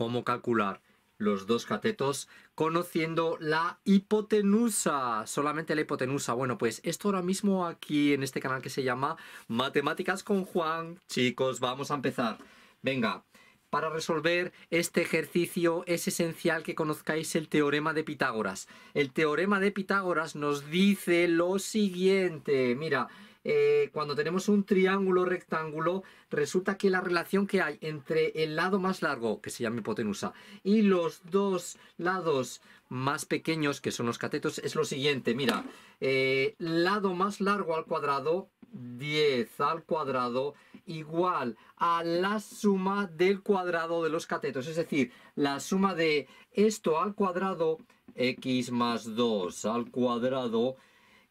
cómo calcular los dos catetos conociendo la hipotenusa, solamente la hipotenusa. Bueno, pues esto ahora mismo aquí en este canal que se llama Matemáticas con Juan. Chicos, vamos a empezar. Venga, para resolver este ejercicio es esencial que conozcáis el teorema de Pitágoras. El teorema de Pitágoras nos dice lo siguiente, mira, eh, cuando tenemos un triángulo rectángulo, resulta que la relación que hay entre el lado más largo, que se llama hipotenusa, y los dos lados más pequeños, que son los catetos, es lo siguiente. Mira, eh, lado más largo al cuadrado, 10 al cuadrado, igual a la suma del cuadrado de los catetos. Es decir, la suma de esto al cuadrado, x más 2 al cuadrado,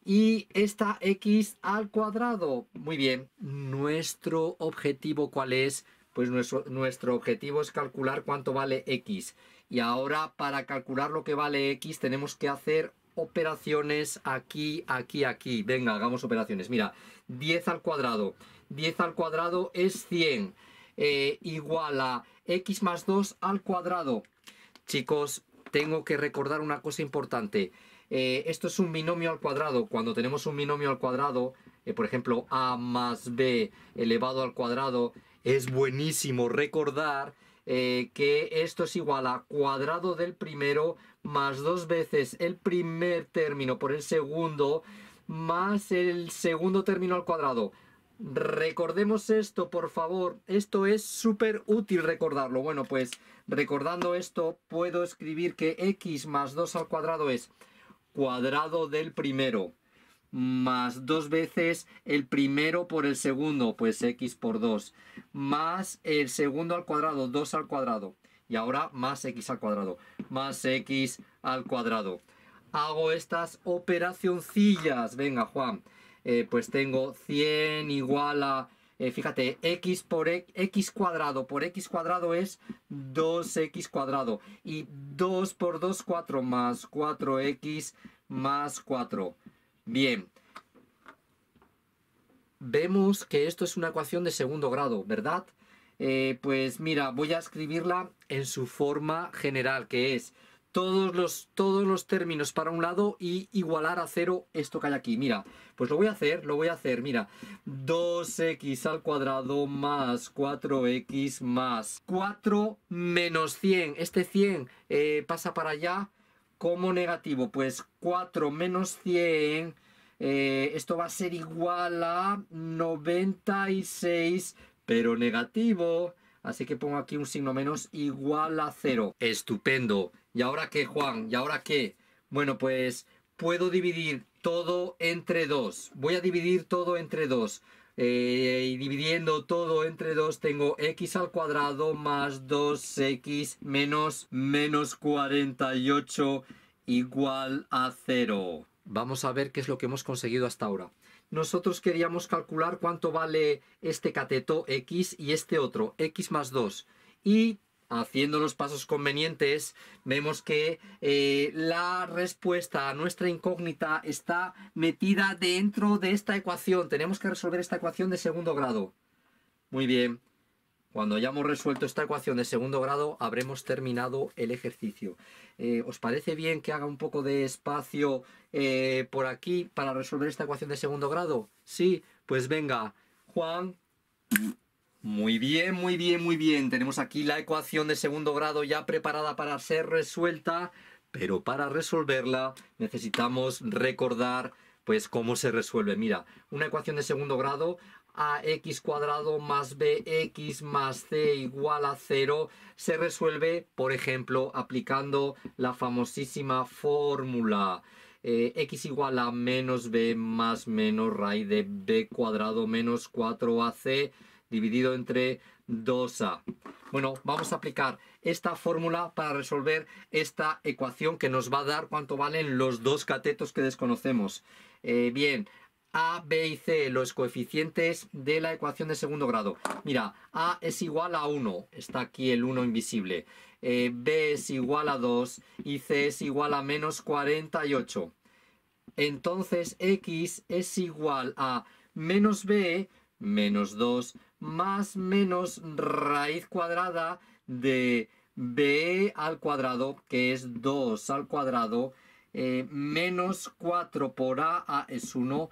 y esta x al cuadrado. Muy bien, nuestro objetivo cuál es? Pues nuestro, objetivo es calcular cuánto vale x. Y ahora para calcular lo que vale x tenemos que hacer operaciones aquí, aquí, aquí. Venga, hagamos operaciones. Mira, 10 al cuadrado. 10 al cuadrado es 100. Eh, igual a x más 2 al cuadrado. Chicos, tengo que recordar una cosa importante. Eh, esto es un binomio al cuadrado. Cuando tenemos un binomio al cuadrado, eh, por ejemplo, a más b elevado al cuadrado, es buenísimo recordar eh, que esto es igual a cuadrado del primero más dos veces el primer término por el segundo más el segundo término al cuadrado Recordemos esto, por favor. Esto es súper útil recordarlo. Bueno, pues recordando esto, puedo escribir que x más 2 al cuadrado es cuadrado del primero más dos veces el primero por el segundo, pues x por 2, más el segundo al cuadrado, 2 al cuadrado, y ahora más x al cuadrado, más x al cuadrado. Hago estas operacioncillas, venga Juan, eh, pues tengo 100 igual a, eh, fíjate, x por x e, cuadrado por x cuadrado es 2x cuadrado. Y 2 por 2, 4 más 4x más 4. Bien. Vemos que esto es una ecuación de segundo grado, ¿verdad? Eh, pues mira, voy a escribirla en su forma general, que es todos los, términos para un lado y igualar a cero esto que hay aquí. Mira, pues lo voy a hacer, lo voy a hacer, mira. 2x al cuadrado más 4x más 4 menos 100. Este 100 eh, pasa para allá como negativo, pues 4 menos 100... Eh, esto va a ser igual a 96, pero negativo. Así que pongo aquí un signo menos igual a cero. Estupendo. ¿Y ahora qué, Juan? ¿Y ahora qué? Bueno, pues puedo dividir todo entre 2. Voy a dividir todo entre 2. Eh, y dividiendo todo entre 2 tengo x al cuadrado más 2x menos menos 48 igual a 0. Vamos a ver qué es lo que hemos conseguido hasta ahora. Nosotros queríamos calcular cuánto vale este cateto x y este otro, x más 2. Y haciendo los pasos convenientes, vemos que eh, la respuesta a nuestra incógnita está metida dentro de esta ecuación. Tenemos que resolver esta ecuación de segundo grado. Muy bien. Cuando hayamos resuelto esta ecuación de segundo grado, habremos terminado el ejercicio. Eh, ¿Os parece bien que haga un poco de espacio eh, por aquí para resolver esta ecuación de segundo grado? Sí, pues venga, Juan... Muy bien, muy bien, muy bien. Tenemos aquí la ecuación de segundo grado ya preparada para ser resuelta, pero para resolverla necesitamos recordar pues cómo se resuelve. Mira, una ecuación de segundo grado x cuadrado más bx más c igual a 0 se resuelve, por ejemplo, aplicando la famosísima fórmula eh, x igual a menos b más menos raíz de b cuadrado menos 4ac dividido entre 2a. Bueno, vamos a aplicar esta fórmula para resolver esta ecuación que nos va a dar cuánto valen los dos catetos que desconocemos. Eh, bien, a, B y C, los coeficientes de la ecuación de segundo grado. Mira, A es igual a 1, está aquí el 1 invisible. Eh, B es igual a 2 y C es igual a menos 48. Entonces X es igual a menos B menos 2 más menos raíz cuadrada de b al cuadrado, que es 2 al cuadrado, eh, menos 4 por a, a es 1,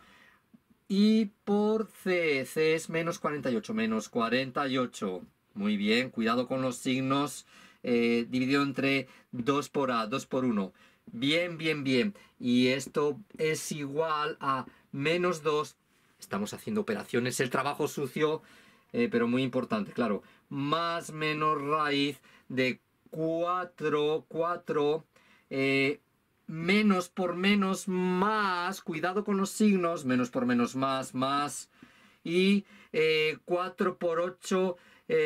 y por c, c es menos 48, menos 48. Muy bien, cuidado con los signos, eh, dividido entre 2 por a, 2 por 1. Bien, bien, bien. Y esto es igual a menos 2 estamos haciendo operaciones, el trabajo sucio, eh, pero muy importante, claro, más menos raíz de 4, 4, eh, menos por menos más, cuidado con los signos, menos por menos más, más, y 4 eh, por 8,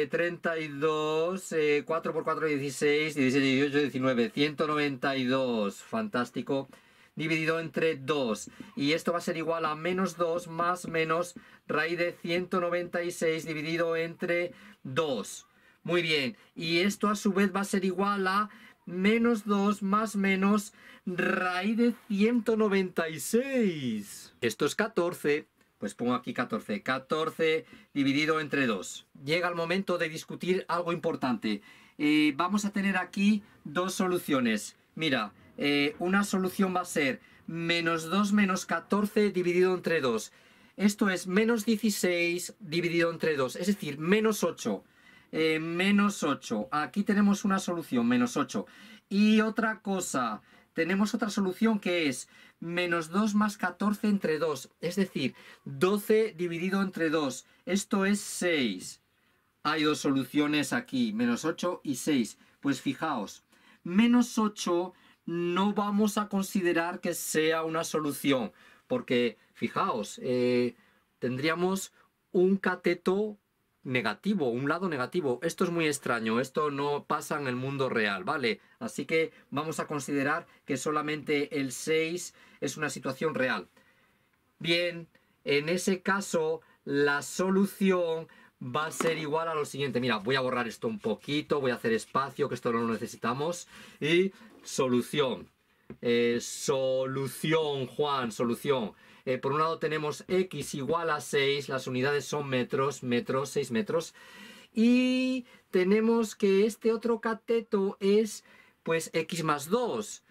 32, 4 por 4, 16, 16, 18, 19, 192, fantástico dividido entre 2. Y esto va a ser igual a menos 2 más menos raíz de 196 dividido entre 2. Muy bien. Y esto a su vez va a ser igual a menos 2 más menos raíz de 196. Esto es 14. Pues pongo aquí 14. 14 dividido entre 2. Llega el momento de discutir algo importante. Eh, vamos a tener aquí dos soluciones. Mira, eh, una solución va a ser menos 2 menos 14 dividido entre 2. Esto es menos 16 dividido entre 2, es decir, menos 8. Eh, menos 8. Aquí tenemos una solución, menos 8. Y otra cosa, tenemos otra solución que es menos 2 más 14 entre 2, es decir, 12 dividido entre 2. Esto es 6. Hay dos soluciones aquí, menos 8 y 6. Pues fijaos, menos 8 no vamos a considerar que sea una solución, porque fijaos, eh, tendríamos un cateto negativo, un lado negativo. Esto es muy extraño, esto no pasa en el mundo real, ¿vale? Así que vamos a considerar que solamente el 6 es una situación real. Bien, en ese caso la solución va a ser igual a lo siguiente. Mira, voy a borrar esto un poquito, voy a hacer espacio, que esto no lo necesitamos. Y solución. Eh, solución, Juan, solución. Eh, por un lado tenemos x igual a 6, las unidades son metros, metros, 6 metros. Y tenemos que este otro cateto es, pues, x más 2.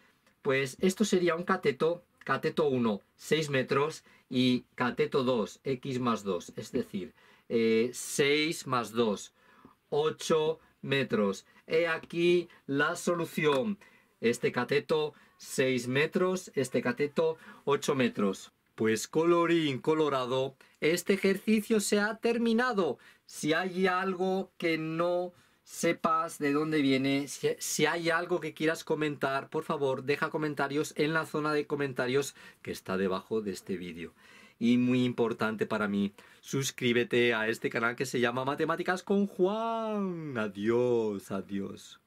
Pues esto sería un cateto, cateto 1, 6 metros, y cateto 2, x más 2. Es decir, 6 eh, más 2, 8 metros. He aquí la solución. Este cateto 6 metros, este cateto 8 metros. Pues colorín colorado, este ejercicio se ha terminado. Si hay algo que no sepas de dónde viene, si, si, hay algo que quieras comentar, por favor, deja comentarios en la zona de comentarios que está debajo de este vídeo y muy importante para mí. Suscríbete a este canal que se llama Matemáticas con Juan. Adiós, adiós.